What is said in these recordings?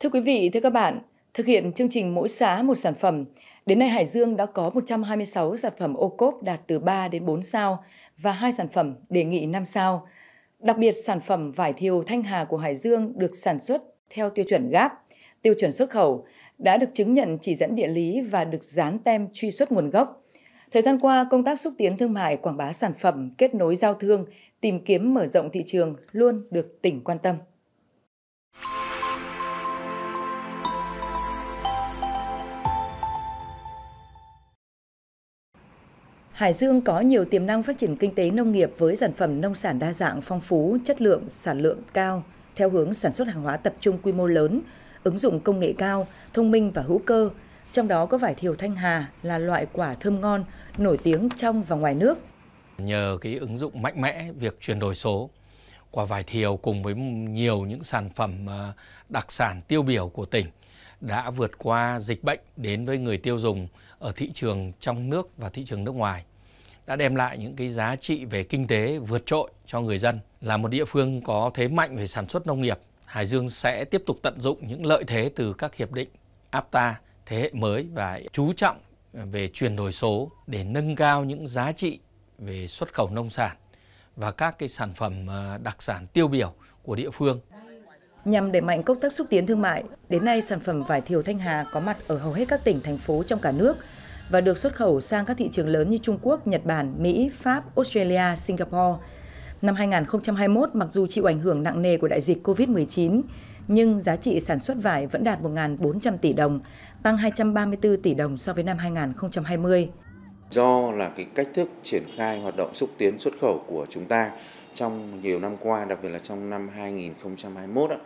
Thưa quý vị, thưa các bạn, thực hiện chương trình mỗi xã một sản phẩm, đến nay Hải Dương đã có 126 sản phẩm ô cốp đạt từ 3 đến 4 sao và hai sản phẩm đề nghị 5 sao. Đặc biệt, sản phẩm vải thiều Thanh Hà của Hải Dương được sản xuất theo tiêu chuẩn GAP, tiêu chuẩn xuất khẩu, đã được chứng nhận chỉ dẫn địa lý và được dán tem truy xuất nguồn gốc. Thời gian qua, công tác xúc tiến thương mại, quảng bá sản phẩm, kết nối giao thương, tìm kiếm mở rộng thị trường luôn được tỉnh quan tâm. Hải Dương có nhiều tiềm năng phát triển kinh tế nông nghiệp với sản phẩm nông sản đa dạng, phong phú, chất lượng, sản lượng cao, theo hướng sản xuất hàng hóa tập trung quy mô lớn, ứng dụng công nghệ cao, thông minh và hữu cơ. Trong đó có vải thiều Thanh Hà là loại quả thơm ngon, nổi tiếng trong và ngoài nước. Nhờ cái ứng dụng mạnh mẽ việc chuyển đổi số, quả vải thiều cùng với nhiều những sản phẩm à, đặc sản tiêu biểu của tỉnh đã vượt qua dịch bệnh đến với người tiêu dùng ở thị trường trong nước và thị trường nước ngoài đã đem lại những cái giá trị về kinh tế vượt trội cho người dân. Là một địa phương có thế mạnh về sản xuất nông nghiệp, Hải Dương sẽ tiếp tục tận dụng những lợi thế từ các hiệp định APTA thế hệ mới và chú trọng về chuyển đổi số để nâng cao những giá trị về xuất khẩu nông sản và các cái sản phẩm ờ, đặc sản tiêu biểu của địa phương. Nhằm đẩy mạnh công tác xúc tiến thương mại, đến nay sản phẩm vải thiều Thanh Hà có mặt ở hầu hết các tỉnh thành phố trong cả nước và được xuất khẩu sang các thị trường lớn như Trung Quốc, Nhật Bản, Mỹ, Pháp, Australia, Singapore. Năm 2021, mặc dù chịu ảnh hưởng nặng nề của đại dịch COVID-19, nhưng giá trị sản xuất vải vẫn đạt 1.400 tỷ đồng, tăng 234 tỷ đồng so với năm 2020. Do là cái cách thức triển khai hoạt động xúc tiến xuất khẩu của chúng ta trong nhiều năm qua, đặc biệt là trong năm 2021 á,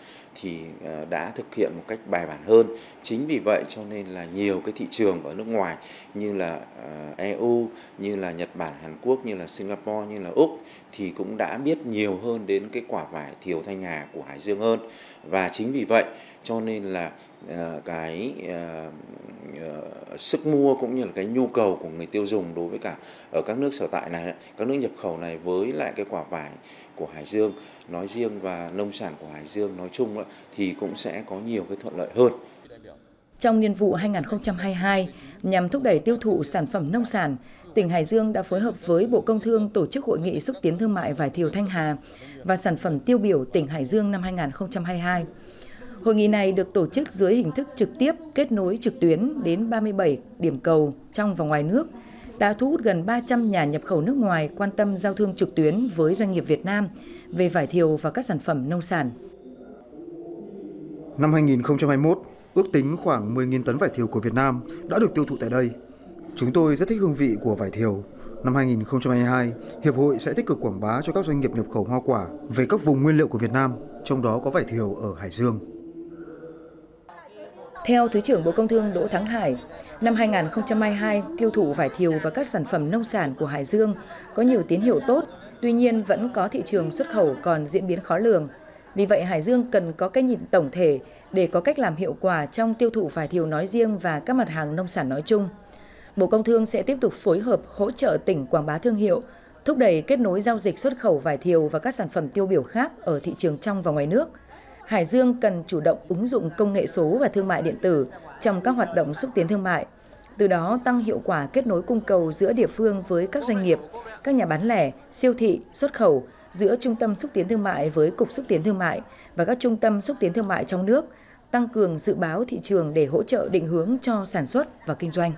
thì ờ, đã thực hiện một cách bài bản hơn. Chính vì vậy cho nên là nhiều cái thị trường ở nước ngoài như là ờ, EU, như là Nhật Bản, Hàn Quốc, như là Singapore, như là Úc thì cũng đã biết nhiều hơn đến cái quả vải thiều thanh hà của Hải Dương hơn. Và chính vì vậy cho nên là Ờ, cái ờ, ờ, sức mua cũng như là cái nhu cầu của người tiêu dùng đối với cả ở các nước sở tại này các nước nhập khẩu này với lại cái quả vải của Hải Dương nói riêng và nông sản của Hải Dương nói chung thì cũng sẽ có nhiều cái thuận lợi hơn. Trong niên vụ 2022, nhằm thúc đẩy tiêu thụ sản phẩm nông sản, tỉnh Hải Dương đã phối hợp với Bộ Công Thương tổ chức hội nghị xúc tiến thương mại vải thiều Thanh Hà và sản phẩm tiêu biểu tỉnh Hải Dương năm 2022. Hội nghị này được tổ chức dưới hình thức trực tiếp kết nối trực tuyến đến 37 điểm cầu trong và ngoài nước, đã thu hút gần 300 nhà nhập khẩu nước ngoài quan tâm giao thương trực tuyến với doanh nghiệp Việt Nam về vải thiều và các sản phẩm nông sản. Năm 2021, ước tính khoảng 10.000 tấn vải thiều của Việt Nam đã được tiêu thụ tại đây. Chúng tôi rất thích hương vị của vải thiều. Năm 2022, Hiệp hội sẽ tích cực quảng bá cho các doanh nghiệp nhập khẩu hoa quả về các vùng nguyên liệu của Việt Nam, trong đó có vải thiều ở Hải Dương. Theo Thứ trưởng Bộ Công Thương Đỗ Thắng Hải, năm 2022, tiêu thụ vải thiều và các sản phẩm nông sản của Hải Dương có nhiều tín hiệu tốt, tuy nhiên vẫn có thị trường xuất khẩu còn diễn biến khó lường. Vì vậy, Hải Dương cần có cái nhìn tổng thể để có cách làm hiệu quả trong tiêu thụ vải thiều nói riêng và các mặt hàng nông sản nói chung. Bộ Công Thương sẽ tiếp tục phối hợp hỗ trợ tỉnh quảng bá thương hiệu, thúc đẩy kết nối giao dịch xuất khẩu vải thiều và các sản phẩm tiêu biểu khác ở thị trường trong và ngoài nước – Hải Dương cần chủ động ứng dụng công nghệ số và thương mại điện tử trong các hoạt động xúc tiến thương mại, từ đó tăng hiệu quả kết nối cung cầu giữa địa phương với các doanh nghiệp, các nhà bán lẻ, siêu thị, xuất khẩu, giữa trung tâm xúc tiến thương mại với cục xúc tiến thương mại và các trung tâm xúc tiến thương mại trong nước, tăng cường dự báo thị trường để hỗ trợ định hướng cho sản xuất và kinh doanh.